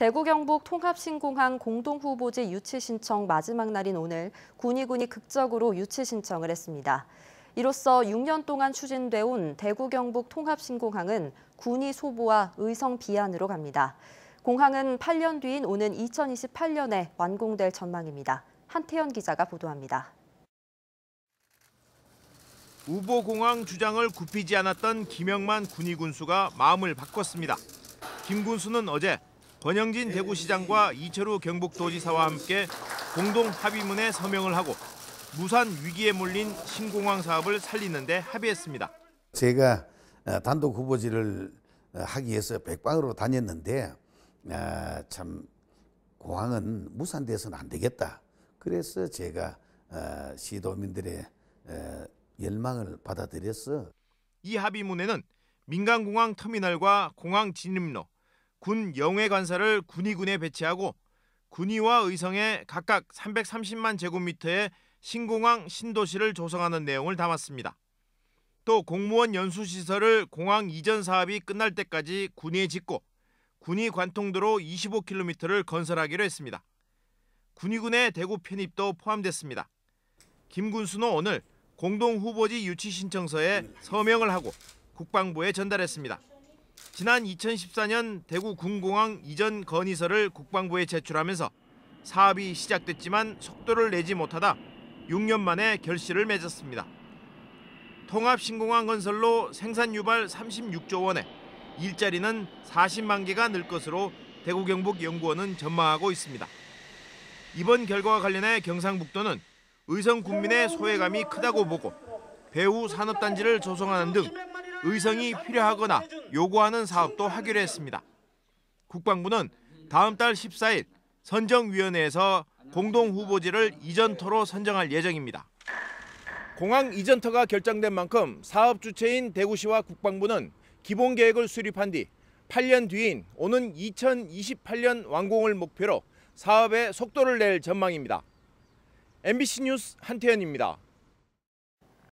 대구 경북 통합신공항 공동후보지 유치 신청 마지막 날인 오늘 군위군이 극적으로 유치 신청을 했습니다. 이로써 6년 동안 추진돼 온 대구 경북 통합신공항은 군위 소보와 의성 비안으로 갑니다. 공항은 8년 뒤인 오는 2028년에 완공될 전망입니다. 한태현 기자가 보도합니다. 우보공항 주장을 굽히지 않았던 김영만 군위군수가 마음을 바꿨습니다. 김 군수는 어제 권영진 네. 대구시장과 이철우 경북도지사와 함께 공동 합의문에 서명을 하고 무산 위기에 몰린 신공항 사업을 살리는 데 합의했습니다. 제가 어, 단독 후보지를 어, 하기 위해서 백방으로 다녔는데 아, 참 공항은 무산돼서는 안 되겠다. 그래서 제가 어, 시도민들의 열망을 받아들여서 이 합의문에는 민간공항 터미널과 공항 진입로 군 영외관사를 군위군에 배치하고 군위와 의성에 각각 330만 제곱미터의 신공항 신도시를 조성하는 내용을 담았습니다. 또 공무원 연수시설을 공항 이전 사업이 끝날 때까지 군위에 짓고 군위 관통도로 25km를 건설하기로 했습니다. 군위군의 대구 편입도 포함됐습니다. 김군수는 오늘 공동후보지 유치 신청서에 서명을 하고 국방부에 전달했습니다. 지난 2014년 대구 군공항 이전 건의서를 국방부에 제출하면서 사업이 시작됐지만 속도를 내지 못하다 6년 만에 결실을 맺었습니다. 통합신공항 건설로 생산 유발 36조 원에 일자리는 40만 개가 늘 것으로 대구경북연구원은 전망하고 있습니다. 이번 결과와 관련해 경상북도는 의성 국민의 소외감이 크다고 보고 배후 산업단지를 조성하는 등 의성이 필요하거나 요구하는 사업도 하기로 했습니다. 국방부는 다음 달 14일 선정위원회에서 공동 후보지를 이전터로 선정할 예정입니다. 공항 이전터가 결정된 만큼 사업 주체인 대구시와 국방부는 기본 계획을 수립한 뒤 8년 뒤인 오는 2028년 완공을 목표로 사업에 속도를 낼 전망입니다. MBC 뉴스 한태현입니다.